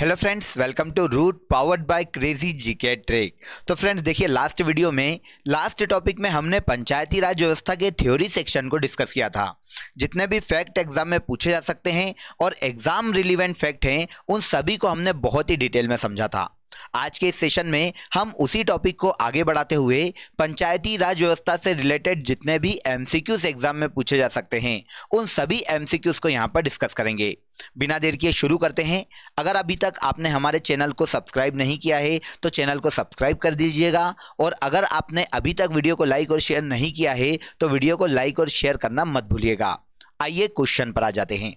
hello friends welcome to Root powered by crazy GK track तो friends देखिए last video में last topic में हमने पंचायती राज व्यवस्था के थ्योरी सेक्शन को डिस्कस किया था जितने भी फैक्ट एग्जाम में पूछे जा सकते हैं और एग्जाम रिलीवेंट फैक्ट हैं उन सभी को हमने बहुत ही डिटेल में समझा था आज के सेशन में हम उसी टॉपिक को आगे बढ़ाते हुए पंचायती राज व्यवस्था से रिलेटेड जितने भी एमसीक्यूज एग्जाम में पूछे जा सकते हैं उन सभी एमसीक्यूज को यहाँ पर डिस्कस करेंगे बिना देर किए शुरू करते हैं अगर अभी तक आपने हमारे चैनल को सब्सक्राइब नहीं किया है तो चैनल को सब्सक्राइब कर दीजिएगा और अगर आपने अभी तक वीडियो को लाइक और शेयर नहीं किया है तो वीडियो को लाइक और शेयर करना मत भूलिएगा आइए क्वेश्चन पर आ जाते हैं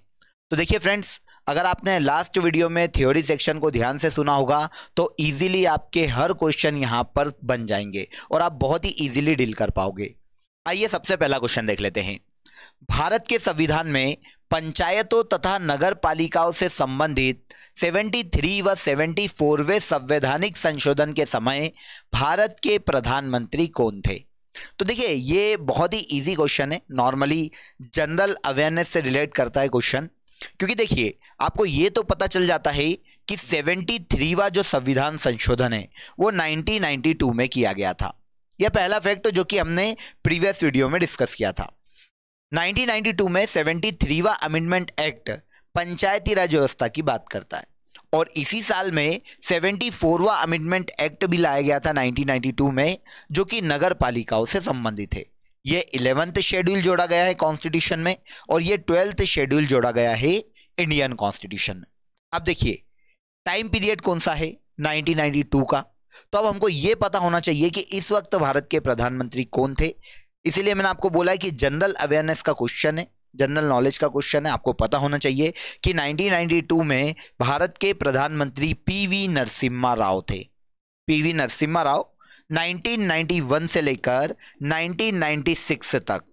तो देखिए फ्रेंड्स अगर आपने लास्ट वीडियो में थ्योरी सेक्शन को ध्यान से सुना होगा तो इजीली आपके हर क्वेश्चन यहाँ पर बन जाएंगे और आप बहुत ही ईजिली डील कर पाओगे आइए सबसे पहला क्वेश्चन देख लेते हैं भारत के संविधान में पंचायतों तथा नगर पालिकाओं से संबंधित 73 व 74वें संवैधानिक संशोधन के समय भारत के प्रधानमंत्री कौन थे तो देखिए ये बहुत ही इजी क्वेश्चन है नॉर्मली जनरल अवेयरनेस से रिलेट करता है क्वेश्चन क्योंकि देखिए आपको ये तो पता चल जाता है कि थ्रीवा जो संविधान संशोधन है वो 1992 में किया गया था यह पहला फैक्ट जो कि हमने प्रीवियस वीडियो में डिस्कस किया था 1992 में सेवेंटी थ्रीवा अमेंडमेंट एक्ट पंचायती राज व्यवस्था की बात करता है और इसी साल में सेवेंटी फोरवा अमेंडमेंट एक्ट भी लाया गया था 1992 में जो कि नगर पालिकाओं से संबंधित है ये इलेवेंथ शेड्यूल जोड़ा गया है कॉन्स्टिट्यूशन में और ये ट्वेल्थ शेड्यूल जोड़ा गया है इंडियन कॉन्स्टिट्यूशन में अब देखिए टाइम पीरियड कौन सा है 1992 का तो अब हमको ये पता होना चाहिए कि इस वक्त भारत के प्रधानमंत्री कौन थे इसीलिए मैंने आपको बोला कि जनरल अवेयरनेस का क्वेश्चन है जनरल नॉलेज का क्वेश्चन है आपको पता होना चाहिए कि 1992 में भारत के प्रधानमंत्री पीवी नरसिम्हा राव थे पीवी नरसिम्हा राव 1991 से लेकर 1996 तक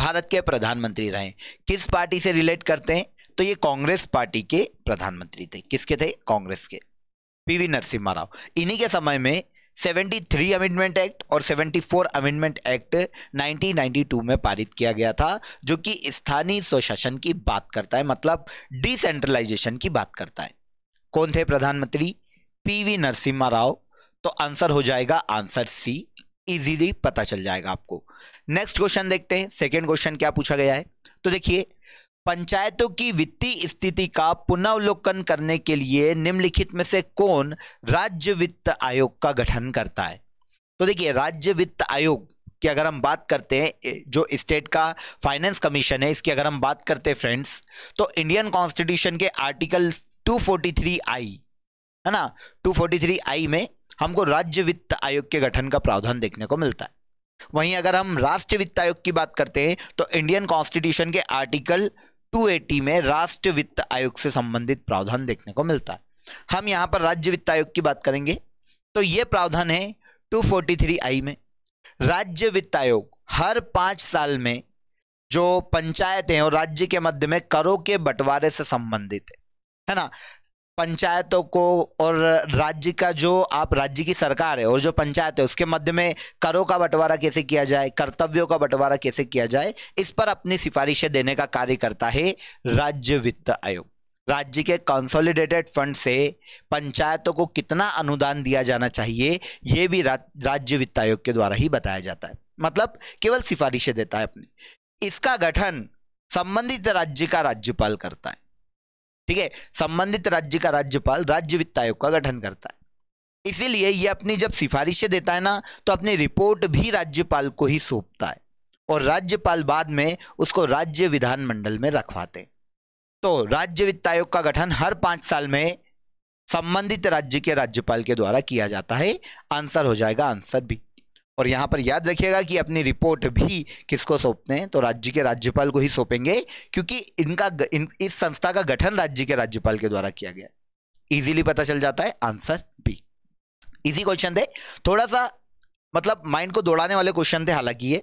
भारत के प्रधानमंत्री रहे किस पार्टी से रिलेट करते हैं तो ये कांग्रेस पार्टी के प्रधानमंत्री थे किसके थे कांग्रेस के पीवी नरसिम्हा राव इन्हीं के समय में 73 अमेंडमेंट एक्ट और 74 अमेंडमेंट एक्ट 1992 में पारित किया गया था जो कि स्थानीय स्वशासन की बात करता है मतलब डिसेंट्रलाइजेशन की बात करता है कौन थे प्रधानमंत्री पीवी नरसिम्हा राव तो आंसर हो जाएगा आंसर सी इजीली पता चल जाएगा आपको नेक्स्ट क्वेश्चन देखते हैं सेकेंड क्वेश्चन क्या पूछा गया है तो देखिए पंचायतों की वित्तीय स्थिति का पुनर्वलोकन करने के लिए निम्नलिखित में से कौन राज्य वित्त आयोग का गठन करता है तो देखिए राज्य वित्त आयोग की अगर हम बात करते हैं जो स्टेट का फाइनेंस कमीशन है इसकी अगर हम बात करते हैं फ्रेंड्स तो इंडियन कॉन्स्टिट्यूशन के आर्टिकल 243 आई है ना 243 आई में हमको राज्य वित्त आयोग के गठन का प्रावधान देखने को मिलता है वहीं अगर हम राष्ट्र वित्त आयोग की बात करते हैं तो इंडियन कॉन्स्टिट्यूशन के आर्टिकल 280 में राष्ट्र वित्त आयोग से संबंधित प्रावधान देखने को मिलता है हम यहां पर राज्य वित्त आयोग की बात करेंगे तो यह प्रावधान है 243 आई में राज्य वित्त आयोग हर पांच साल में जो है और राज्य के मध्य में करों के बंटवारे से संबंधित है ना पंचायतों को और राज्य का जो आप राज्य की सरकार है और जो पंचायत है उसके मध्य में करों का बंटवारा कैसे किया जाए कर्तव्यों का बंटवारा कैसे किया जाए इस पर अपनी सिफारिशें देने का कार्य करता है राज्य वित्त आयोग राज्य के कंसोलिडेटेड फंड से पंचायतों को कितना अनुदान दिया जाना चाहिए ये भी रा, राज्य वित्त आयोग के द्वारा ही बताया जाता है मतलब केवल सिफारिशें देता है अपनी इसका गठन संबंधित राज्य का राज्यपाल करता है ठीक है संबंधित राज्य का राज्यपाल राज्य वित्त आयोग का गठन करता है इसीलिए ये अपनी जब सिफारिशें देता है ना तो अपनी रिपोर्ट भी राज्यपाल को ही सौंपता है और राज्यपाल बाद में उसको राज्य विधानमंडल में रखवाते तो राज्य वित्त आयोग का गठन हर पांच साल में संबंधित राज्य के राज्यपाल के द्वारा किया जाता है आंसर हो जाएगा आंसर भी और यहाँ पर याद रखिएगा कि अपनी रिपोर्ट भी किसको सौंपते हैं तो राज्य के राज्यपाल को ही सौंपेंगे क्योंकि इनका इन, इस संस्था का गठन राज्य के राज्यपाल के द्वारा किया गया इजीली पता चल जाता है आंसर बी इजी क्वेश्चन थे थोड़ा सा मतलब माइंड को दौड़ाने वाले क्वेश्चन थे हालांकि ये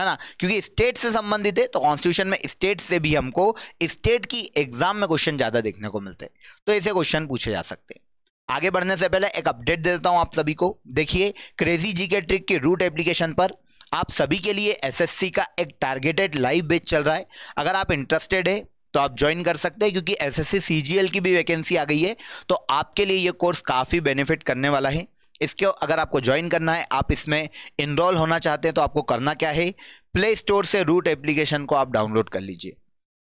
है ना क्योंकि स्टेट से संबंधित है तो कॉन्स्टिट्यूशन में स्टेट से भी हमको स्टेट की एग्जाम में क्वेश्चन ज्यादा देखने को मिलते हैं तो ऐसे क्वेश्चन पूछे जा सकते हैं आगे बढ़ने से पहले एक अपडेट दे देता हूं आप सभी को देखिए क्रेजी जी के ट्रिक के रूट एप्लीकेशन पर आप सभी के लिए एसएससी का एक टारगेटेड लाइव बेच चल रहा है अगर आप इंटरेस्टेड है तो आप ज्वाइन कर सकते हैं क्योंकि एसएससी सीजीएल की भी वैकेंसी आ गई है तो आपके लिए ये कोर्स काफ़ी बेनिफिट करने वाला है इसके अगर आपको ज्वाइन करना है आप इसमें इनरोल होना चाहते हैं तो आपको करना क्या है प्ले स्टोर से रूट एप्लीकेशन को आप डाउनलोड कर लीजिए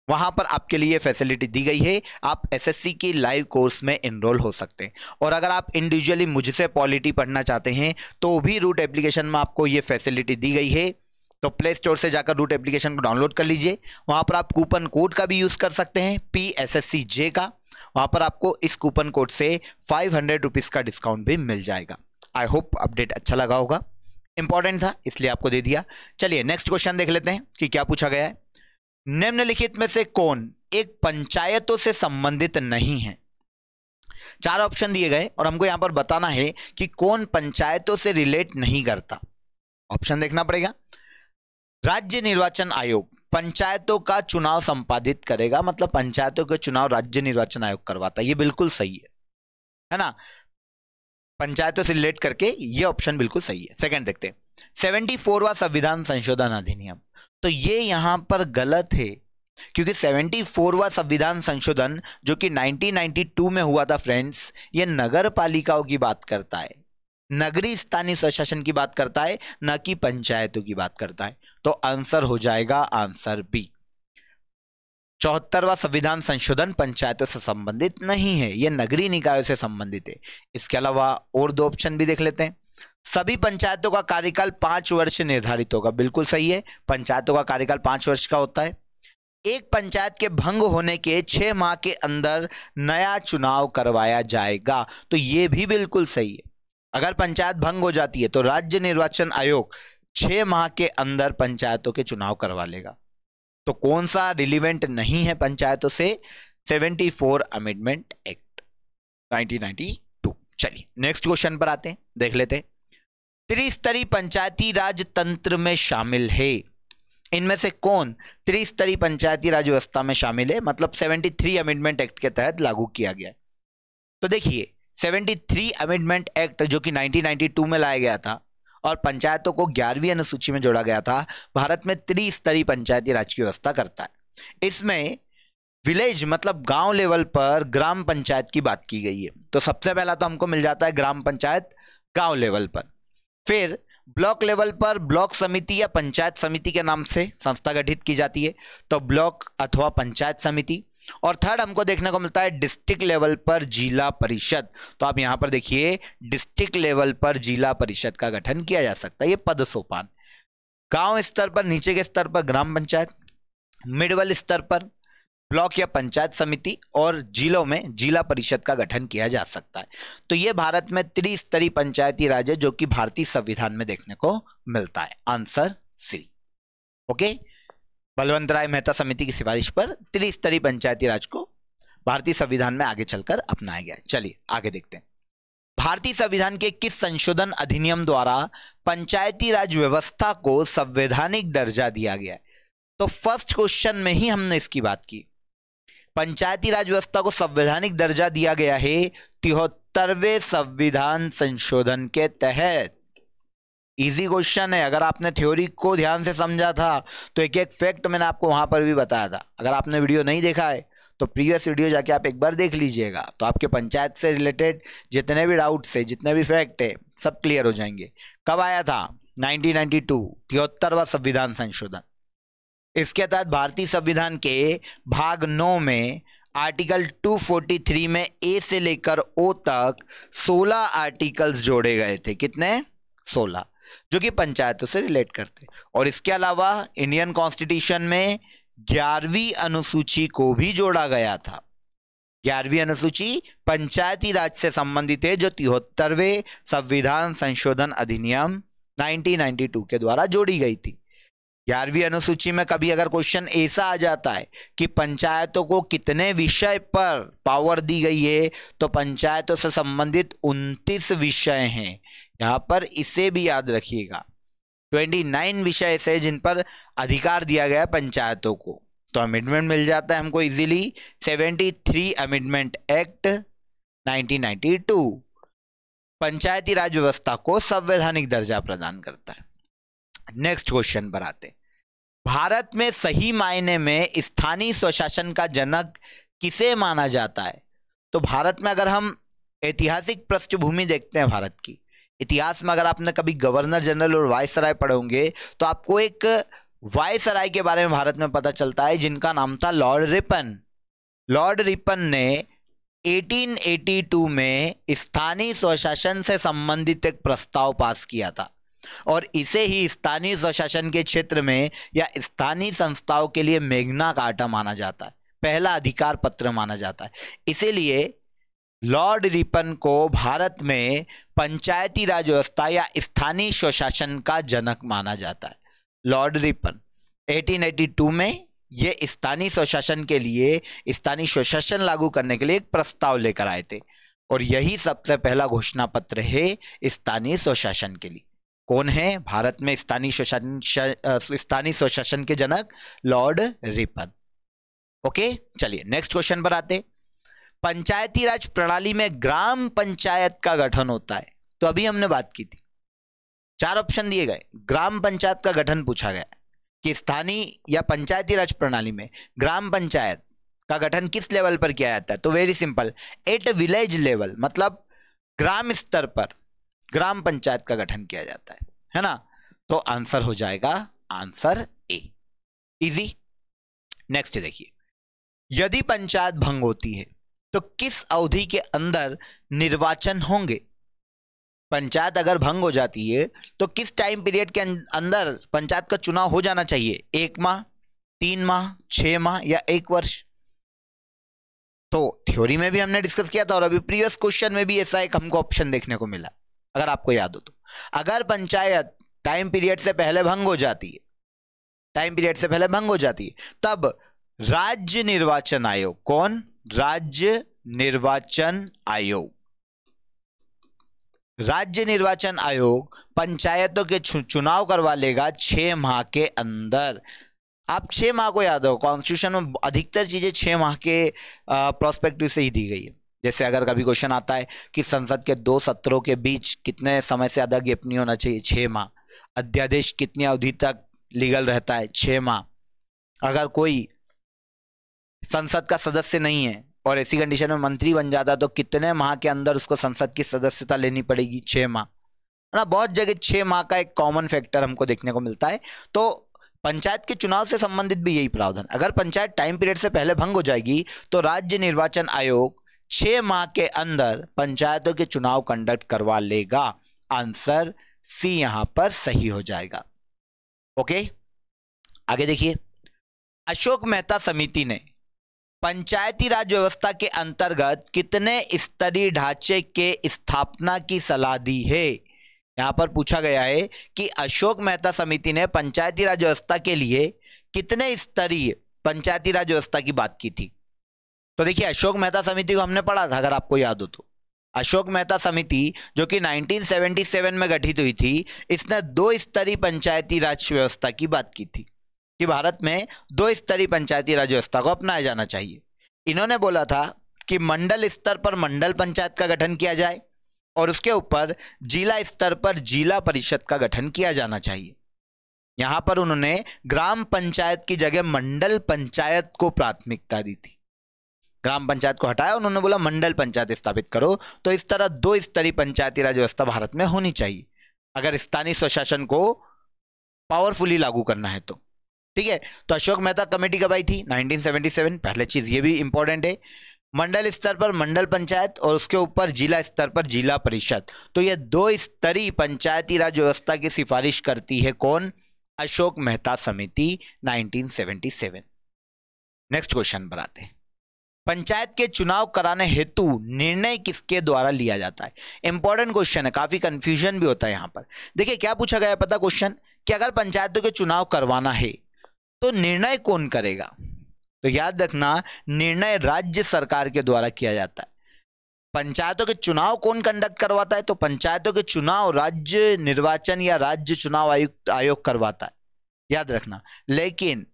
वहां पर आपके लिए फैसिलिटी दी गई है आप एसएससी की लाइव कोर्स में इनरोल हो सकते हैं और अगर आप इंडिविजुअली मुझसे पॉलिटी पढ़ना चाहते हैं तो भी रूट एप्लीकेशन में आपको ये फैसिलिटी दी गई है तो प्ले स्टोर से जाकर रूट एप्लीकेशन को डाउनलोड कर लीजिए वहाँ पर आप कूपन कोड का भी यूज़ कर सकते हैं P S S C J का वहाँ पर आपको इस कूपन कोड से फाइव हंड्रेड रुपीज़ का डिस्काउंट भी मिल जाएगा आई होप अपडेट अच्छा लगा होगा इंपॉर्टेंट था इसलिए आपको दे दिया चलिए नेक्स्ट क्वेश्चन देख लेते हैं कि क्या पूछा गया है निम्नलिखित में से कौन एक पंचायतों से संबंधित नहीं है चार ऑप्शन दिए गए और हमको यहां पर बताना है कि कौन पंचायतों से रिलेट नहीं करता ऑप्शन देखना पड़ेगा राज्य निर्वाचन आयोग पंचायतों का चुनाव संपादित करेगा मतलब पंचायतों के चुनाव राज्य निर्वाचन आयोग करवाता है ये बिल्कुल सही है है ना पंचायतों से रिलेट करके ये ऑप्शन बिल्कुल सही है सेकंड देखते हैं सेवेंटी फोरवा संविधान संशोधन अधिनियम तो ये यहां पर गलत है क्योंकि सेवेंटी फोरवा संविधान संशोधन जो कि 1992 में हुआ था फ्रेंड्स ये नगर पालिकाओं की बात करता है नगरी स्थानीय स्वशासन की बात करता है न कि पंचायतों की बात करता है तो आंसर हो जाएगा आंसर बी चौहत्तरवा संविधान संशोधन पंचायतों से संबंधित नहीं है यह नगरीय निकायों से संबंधित है इसके अलावा और दो ऑप्शन भी देख लेते हैं सभी पंचायतों का कार्यकाल पांच वर्ष निर्धारित होगा बिल्कुल सही है पंचायतों का कार्यकाल पांच वर्ष का होता है एक पंचायत के भंग होने के छह माह के अंदर नया चुनाव करवाया जाएगा तो यह भी बिल्कुल सही है अगर पंचायत भंग हो जाती है तो राज्य निर्वाचन आयोग छह माह के अंदर पंचायतों के चुनाव करवा लेगा तो कौन सा रिलीवेंट नहीं है पंचायतों से 74 अमेंडमेंट एक्ट 1992 चलिए नेक्स्ट क्वेश्चन पर आते हैं देख लेते हैं त्रिस्तरीय पंचायती राज तंत्र में शामिल है इनमें से कौन त्रिस्तरीय पंचायती राज व्यवस्था में शामिल है मतलब 73 अमेंडमेंट एक्ट के तहत लागू किया गया तो देखिए 73 अमेंडमेंट एक्ट जो कि 1992 में लाया गया था और पंचायतों को ग्यारहवीं अनुसूची में जोड़ा गया था भारत में त्रिस्तरीय पंचायती राज की व्यवस्था करता है इसमें विलेज मतलब गांव लेवल पर ग्राम पंचायत की बात की गई है तो सबसे पहला तो हमको मिल जाता है ग्राम पंचायत गांव लेवल पर फिर ब्लॉक लेवल पर ब्लॉक समिति या पंचायत समिति के नाम से संस्था गठित की जाती है तो ब्लॉक अथवा पंचायत समिति और थर्ड हमको देखने को मिलता है डिस्ट्रिक्ट लेवल पर जिला परिषद तो आप यहां पर देखिए डिस्ट्रिक्ट लेवल पर जिला परिषद का गठन किया जा सकता है ये पद सोपान गांव स्तर पर नीचे के स्तर पर ग्राम पंचायत मिडवल स्तर पर ब्लॉक या पंचायत समिति और जिलों में जिला परिषद का गठन किया जा सकता है तो ये भारत में त्रिस्तरीय पंचायती राज है जो कि भारतीय संविधान में देखने को मिलता है answer C okay Balwant Rai Mehta समिति की सिफारिश पर त्रिस्तरीय पंचायती राज को भारतीय संविधान में आगे चलकर अपनाया गया चलिए आगे देखते हैं भारतीय संविधान के किस संशोधन अधिनियम द्वारा पंचायती राज व्यवस्था को संवैधानिक दर्जा दिया गया है तो फर्स्ट क्वेश्चन में ही हमने इसकी बात की पंचायती राज व्यवस्था को संवैधानिक दर्जा दिया गया है तिहत्तरवे संविधान संशोधन के तहत इजी क्वेश्चन है अगर आपने थ्योरी को ध्यान से समझा था तो एक एक फैक्ट मैंने आपको वहां पर भी बताया था अगर आपने वीडियो नहीं देखा है तो प्रीवियस वीडियो जाके आप एक बार देख लीजिएगा तो आपके पंचायत से रिलेटेड जितने भी डाउट्स है जितने भी फैक्ट है सब क्लियर हो जाएंगे कब आया था 1992 तिहत्तरवा संविधान संशोधन इसके तहत भारतीय संविधान के भाग नौ में आर्टिकल 243 में ए से लेकर ओ तक 16 आर्टिकल्स जोड़े गए थे कितने 16 जो कि पंचायतों से रिलेट करते और इसके अलावा इंडियन कॉन्स्टिट्यूशन में ग्यारहवीं अनुसूची को भी जोड़ा गया था ग्यारहवीं अनुसूची पंचायती राज से संबंधित है जो तिहत्तरवें संविधान संशोधन अधिनियम 1992 के द्वारा जोड़ी गई थी ग्यारहवीं अनुसूची में कभी अगर क्वेश्चन ऐसा आ जाता है कि पंचायतों को कितने विषय पर पावर दी गई है तो पंचायतों से संबंधित उनतीस विषय हैं यहाँ पर इसे भी याद रखिएगा ट्वेंटी नाइन विषय ऐसे जिन पर अधिकार दिया गया है पंचायतों को तो अमेंडमेंट मिल जाता है हमको easily seventy three amendment act nineteen ninety two Panchayati Raj व्यवस्था को संवैधानिक दर्जा प्रदान करता है नेक्स्ट क्वेश्चन पर आते भारत में सही मायने में स्थानीय स्वशासन का जनक किसे माना जाता है तो भारत में अगर हम ऐतिहासिक पृष्ठभूमि देखते हैं भारत की इतिहास में अगर आपने कभी गवर्नर जनरल और वायसराय पढ़ोगे तो आपको एक वायसराय के बारे में भारत में पता चलता है जिनका नाम था लॉर्ड रिपन लॉर्ड रिपन ने 1882 में स्थानीय स्वशासन से संबंधित एक प्रस्ताव पास किया था और इसे ही स्थानीय स्वशासन के क्षेत्र में या स्थानीय संस्थाओं के लिए मेघना का आटा माना जाता है पहला अधिकार पत्र माना जाता है इसीलिए लॉर्ड रिपन को भारत में पंचायती राज व्यवस्था या स्थानीय स्वशासन का जनक माना जाता है लॉर्ड रिपन 1882 में ये स्थानीय स्वशासन के लिए स्थानीय स्वशासन लागू करने के लिए एक प्रस्ताव लेकर आए थे और यही सबसे पहला घोषणा पत्र है स्थानीय स्वशासन के लिए कौन है भारत में स्थानीय स्वशासन स्थानीय स्वशासन के जनक लॉर्ड रिपन ओके चलिए नेक्स्ट क्वेश्चन पर आते पंचायती राज प्रणाली में ग्राम पंचायत का गठन होता है तो अभी हमने बात की थी चार ऑप्शन दिए गए ग्राम पंचायत का गठन पूछा गया कि स्थानीय या पंचायती राज प्रणाली में ग्राम पंचायत का गठन किस लेवल पर किया जाता है तो very simple at village level मतलब ग्राम स्तर पर ग्राम पंचायत का गठन किया जाता है है ना तो आंसर हो जाएगा आंसर ए इजी नेक्स्ट देखिए यदि पंचायत भंग होती है तो किस अवधि के अंदर निर्वाचन होंगे पंचायत अगर भंग हो जाती है तो किस टाइम पीरियड के अं-, अंदर पंचायत का चुनाव हो जाना चाहिए एक माह तीन माह छह माह या एक वर्ष तो थ्योरी में भी हमने डिस्कस किया था और अभी प्रीवियस क्वेश्चन में भी ऐसा एक हमको ऑप्शन देखने को मिला अगर आपको याद हो तो अगर पंचायत टाइम पीरियड से पहले भंग हो जाती है टाइम पीरियड से पहले भंग हो जाती है तब राज्य निर्वाचन आयोग कौन राज्य निर्वाचन आयोग राज्य निर्वाचन आयोग पंचायतों के चुनाव करवा लेगा छह माह के अंदर आप छह माह को याद हो कॉन्स्टिट्यूशन में अधिकतर चीजें छह माह के प्रोस्पेक्टिव से ही दी गई है जैसे अगर कभी क्वेश्चन आता है कि संसद के दो सत्रों के बीच कितने समय से ज़्यादा गैप नहीं होना चाहिए छः माह अध्यादेश कितनी अवधि तक लीगल रहता है छः माह अगर कोई संसद का सदस्य नहीं है और ऐसी कंडीशन में मंत्री बन जाता तो कितने माह के अंदर उसको संसद की सदस्यता लेनी पड़ेगी छः माह है ना बहुत जगह छः माह का एक कॉमन फैक्टर हमको देखने को मिलता है तो पंचायत के चुनाव से संबंधित भी यही प्रावधान अगर पंचायत टाइम पीरियड से पहले भंग हो जाएगी तो राज्य निर्वाचन आयोग छह माह के अंदर पंचायतों के चुनाव कंडक्ट करवा लेगा आंसर सी यहां पर सही हो जाएगा ओके आगे देखिए अशोक मेहता समिति ने पंचायती राज व्यवस्था के अंतर्गत कितने स्तरीय ढांचे के स्थापना की सलाह दी है यहां पर पूछा गया है कि अशोक मेहता समिति ने पंचायती राज व्यवस्था के लिए कितने स्तरीय पंचायती राज व्यवस्था की बात की थी तो देखिए अशोक मेहता समिति को हमने पढ़ा था अगर आपको याद हो तो अशोक मेहता समिति जो कि 1977 में गठित हुई थी इसने दो स्तरीय पंचायती राज व्यवस्था की बात की थी कि भारत में दो स्तरीय पंचायती राज व्यवस्था को अपनाया जाना चाहिए इन्होंने बोला था कि मंडल स्तर पर मंडल पंचायत का गठन किया जाए और उसके ऊपर जिला स्तर पर जिला परिषद का गठन किया जाना चाहिए यहां पर उन्होंने ग्राम पंचायत की जगह मंडल पंचायत को प्राथमिकता दी थी ग्राम पंचायत को हटाया उन्होंने बोला मंडल पंचायत स्थापित करो तो इस तरह दो स्तरीय पंचायती राज व्यवस्था भारत में होनी चाहिए अगर स्थानीय स्वशासन को पावरफुली लागू करना है तो ठीक है तो अशोक मेहता कमेटी कब आई थी 1977 पहले चीज ये भी इंपॉर्टेंट है मंडल स्तर पर मंडल पंचायत और उसके ऊपर जिला स्तर पर जिला परिषद तो यह दो स्तरीय पंचायती राज व्यवस्था की सिफारिश करती है कौन अशोक मेहता समिति नाइनटीन नेक्स्ट क्वेश्चन बनाते हैं पंचायत के चुनाव कराने हेतु निर्णय किसके द्वारा लिया जाता है इंपॉर्टेंट क्वेश्चन है काफी कंफ्यूजन भी होता है यहाँ पर देखिए क्या पूछा गया पता क्वेश्चन कि अगर पंचायतों के चुनाव करवाना है तो निर्णय कौन करेगा तो याद रखना निर्णय राज्य सरकार के द्वारा किया जाता है पंचायतों के चुनाव कौन कंडक्ट करवाता है तो पंचायतों के चुनाव राज्य निर्वाचन या राज्य चुनाव आयुक्त आयोग करवाता है याद रखना लेकिन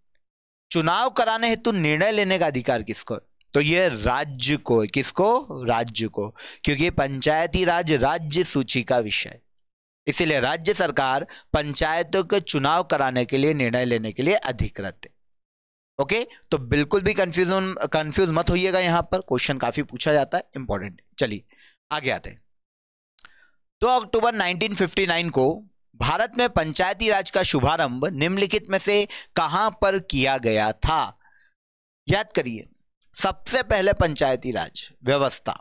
चुनाव कराने हेतु निर्णय लेने का अधिकार किसको है तो ये राज्य को किसको राज्य को क्योंकि पंचायती राज राज्य सूची का विषय इसीलिए राज्य सरकार पंचायतों के चुनाव कराने के लिए निर्णय लेने के लिए अधिकृत है ओके तो बिल्कुल भी कंफ्यूज कंफ्यूज मत होइएगा यहां पर क्वेश्चन काफी पूछा जाता है इंपॉर्टेंट चलिए आगे आते हैं दो अक्टूबर 1959 को भारत में पंचायती राज का शुभारंभ निम्नलिखित में से कहां पर किया गया था याद करिए सबसे पहले पंचायती राज व्यवस्था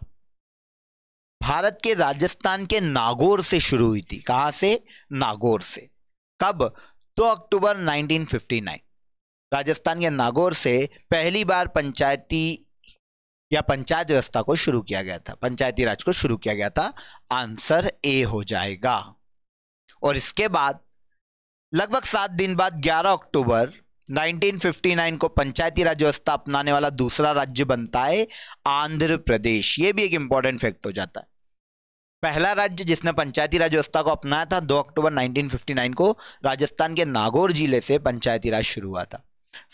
भारत के राजस्थान के नागौर से शुरू हुई थी कहां से नागौर से कब तो अक्टूबर 1959 राजस्थान के नागौर से पहली बार पंचायती या पंचायत व्यवस्था को शुरू किया गया था पंचायती राज को शुरू किया गया था आंसर ए हो जाएगा और इसके बाद लगभग सात दिन बाद 11 अक्टूबर 1959 को पंचायती राज व्यवस्था अपनाने वाला दूसरा राज्य बनता है आंध्र प्रदेश ये भी एक इंपॉर्टेंट फैक्ट हो जाता है पहला राज्य जिसने पंचायती राज व्यवस्था को अपनाया था 2 अक्टूबर 1959 को राजस्थान के नागौर जिले से पंचायती राज शुरू हुआ था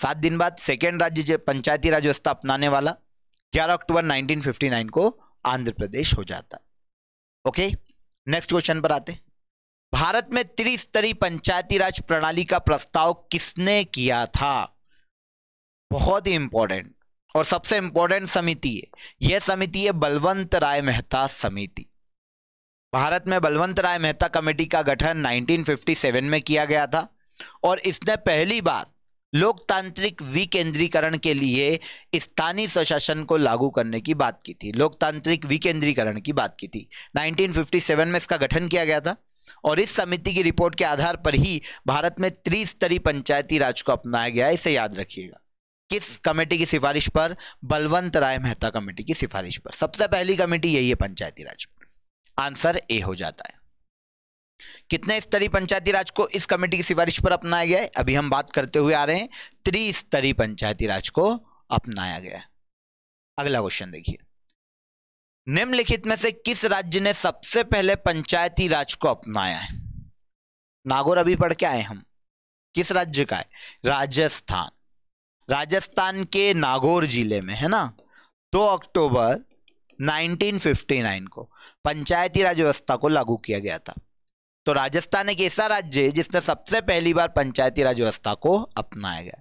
सात दिन बाद सेकेंड राज्य पंचायती राज व्यवस्था अपनाने वाला 11 अक्टूबर 1959 को आंध्र प्रदेश हो जाता ओके नेक्स्ट क्वेश्चन पर आते भारत में त्रिस्तरीय पंचायती राज प्रणाली का प्रस्ताव किसने किया था बहुत ही इंपॉर्टेंट और सबसे इंपॉर्टेंट समिति है यह समिति है बलवंत राय मेहता समिति भारत में बलवंत राय मेहता कमेटी का गठन 1957 में किया गया था और इसने पहली बार लोकतांत्रिक विकेंद्रीकरण के लिए स्थानीय स्वशासन को लागू करने की बात की थी लोकतांत्रिक विकेंद्रीकरण की बात की थी 1957 में इसका गठन किया गया था और इस समिति की रिपोर्ट के आधार पर ही भारत में त्रिस्तरीय पंचायती राज को अपनाया गया इसे याद रखिएगा किस कमेटी की सिफारिश पर बलवंत राय मेहता कमेटी की सिफारिश पर सबसे पहली कमेटी यही है पंचायती राज आंसर ए हो जाता है कितने स्तरीय पंचायती राज को इस कमेटी की सिफारिश पर अपनाया गया है अभी हम बात करते हुए आ रहे हैं त्रिस्तरीय पंचायती राज को अपनाया गया है अगला क्वेश्चन देखिए निम्नलिखित में से किस राज्य ने सबसे पहले पंचायती राज को अपनाया है नागौर अभी पढ़ के आए हम किस राज्य का है राजस्थान राजस्थान के नागौर जिले में है ना 2 अक्टूबर 1959 को पंचायती राज व्यवस्था को लागू किया गया था तो राजस्थान एक ऐसा राज्य है जिसने सबसे पहली बार पंचायती राज व्यवस्था को अपनाया गया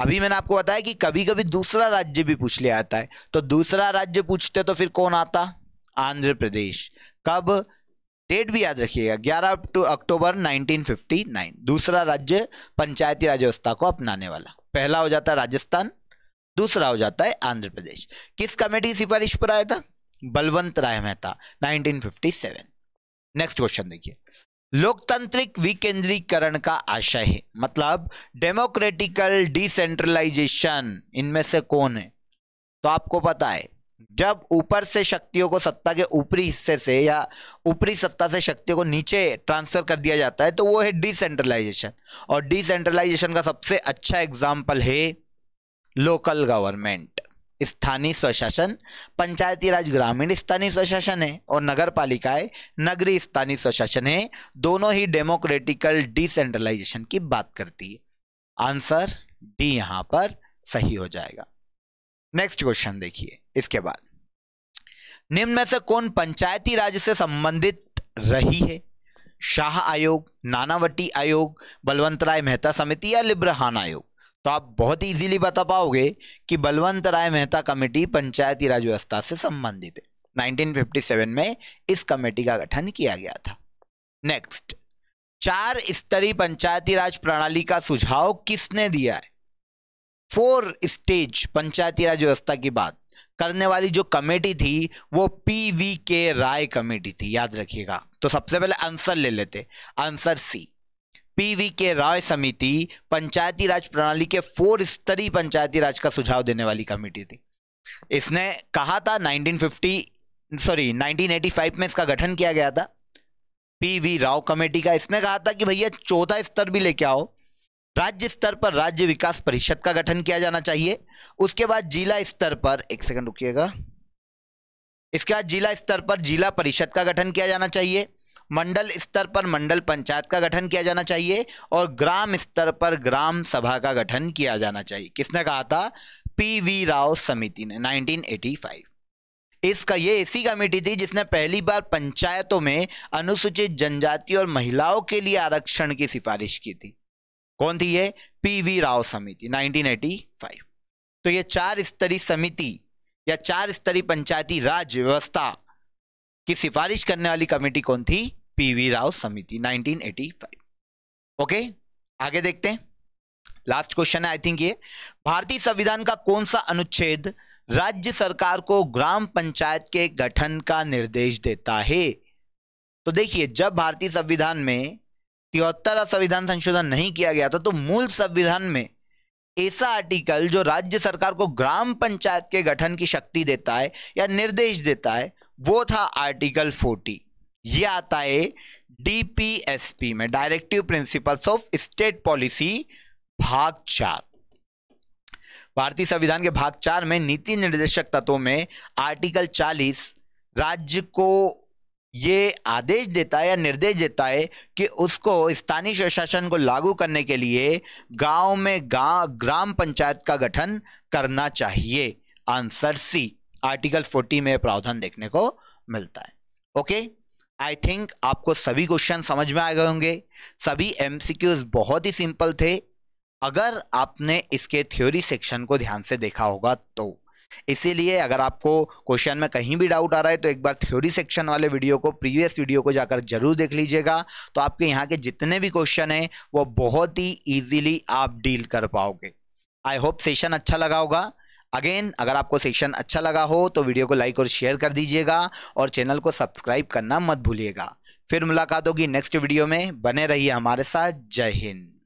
अभी मैंने आपको बताया कि कभी कभी दूसरा राज्य भी पूछ लिया जाता है तो दूसरा राज्य पूछते तो फिर कौन आता आंध्र प्रदेश कब डेट भी याद रखिएगा टू अक्टूबर 1959 दूसरा राज्य पंचायती राज व्यवस्था को अपनाने वाला पहला हो जाता है राजस्थान दूसरा हो जाता है आंध्र प्रदेश किस कमेटी की सिफारिश पर आया था बलवंत राय मेहता 1957 नेक्स्ट क्वेश्चन देखिए लोकतांत्रिक विकेंद्रीकरण का आशय है मतलब डेमोक्रेटिकल डिसेंट्रलाइजेशन इनमें से कौन है तो आपको पता है जब ऊपर से शक्तियों को सत्ता के ऊपरी हिस्से से या ऊपरी सत्ता से शक्तियों को नीचे ट्रांसफर कर दिया जाता है तो वो है डिसेंट्रलाइजेशन और डिसेंट्रलाइजेशन का सबसे अच्छा एग्जाम्पल है लोकल गवर्नमेंट स्थानीय स्वशासन पंचायती राज ग्रामीण स्थानीय स्वशासन है और नगर पालिकाएं नगरीय स्थानीय स्वशासन है दोनों ही डेमोक्रेटिकल डिसेंट्रलाइजेशन की बात करती है आंसर डी यहां पर सही हो जाएगा नेक्स्ट क्वेश्चन देखिए इसके बाद निम्न में से कौन पंचायती राज से संबंधित रही है शाह आयोग नानावटी आयोग बलवंतराय मेहता समिति या लिब्रहान आयोग तो आप बहुत इजीली बता पाओगे कि बलवंत राय मेहता कमेटी पंचायती राज व्यवस्था से संबंधित है 1957 में इस कमेटी का गठन किया गया था नेक्स्ट चार स्तरीय पंचायती राज प्रणाली का सुझाव किसने दिया है फोर स्टेज पंचायती राज व्यवस्था की बात करने वाली जो कमेटी थी वो पी वी के राय कमेटी थी याद रखिएगा तो सबसे पहले आंसर ले लेते आंसर सी पीवी के राय समिति पंचायती राज प्रणाली के फोर स्तरीय पंचायती राज का सुझाव देने वाली कमेटी थी इसने कहा था 1950 सॉरी 1985 में इसका गठन किया गया था पीवी राव कमेटी का इसने कहा था कि भैया चौथा स्तर भी लेके आओ राज्य स्तर पर राज्य विकास परिषद का गठन किया जाना चाहिए उसके बाद जिला स्तर पर एक सेकंड रुकिएगा इसके बाद जिला स्तर पर जिला परिषद का गठन किया जाना चाहिए मंडल स्तर पर मंडल पंचायत का गठन किया जाना चाहिए और ग्राम स्तर पर ग्राम सभा का गठन किया जाना चाहिए किसने कहा था पी वी राव समिति ने 1985 इसका ये ऐसी कमेटी थी जिसने पहली बार पंचायतों में अनुसूचित जनजाति और महिलाओं के लिए आरक्षण की सिफारिश की थी कौन थी ये पी वी राव समिति 1985 तो ये चार स्तरीय समिति या चार स्तरीय पंचायती राज व्यवस्था की सिफारिश करने वाली कमेटी कौन थी पीवी राव समिति 1985 ओके आगे देखते हैं लास्ट क्वेश्चन है आई थिंक ये भारतीय संविधान का कौन सा अनुच्छेद राज्य सरकार को ग्राम पंचायत के गठन का निर्देश देता है तो देखिए जब भारतीय संविधान में तिहत्तर संविधान संशोधन नहीं किया गया था तो मूल संविधान में ऐसा आर्टिकल जो राज्य सरकार को ग्राम पंचायत के गठन की शक्ति देता है या निर्देश देता है वो था आर्टिकल फोर्टी ये आता है डीपीएसपी में directive principles of state policy भाग चार भारतीय संविधान के भाग चार में नीति निर्देशक तत्वों में आर्टिकल 40 राज्य को ये आदेश देता है या निर्देश देता है कि उसको स्थानीय स्वशासन को लागू करने के लिए गांव में गांव ग्राम पंचायत का गठन करना चाहिए आंसर सी आर्टिकल 40 में प्रावधान देखने को मिलता है ओके आई थिंक आपको सभी क्वेश्चन समझ में आ गए होंगे सभी एम बहुत ही सिंपल थे अगर आपने इसके थ्योरी सेक्शन को ध्यान से देखा होगा तो इसीलिए अगर आपको क्वेश्चन में कहीं भी डाउट आ रहा है तो एक बार थ्योरी सेक्शन वाले वीडियो को प्रीवियस वीडियो को जाकर जरूर देख लीजिएगा तो आपके यहाँ के जितने भी क्वेश्चन हैं वो बहुत ही ईजिली आप डील कर पाओगे आई होप सेशन अच्छा लगा होगा अगेन अगर आपको सेशन अच्छा लगा हो तो वीडियो को लाइक और शेयर कर दीजिएगा और चैनल को सब्सक्राइब करना मत भूलिएगा फिर मुलाकात होगी नेक्स्ट वीडियो में बने रहिए हमारे साथ जय हिंद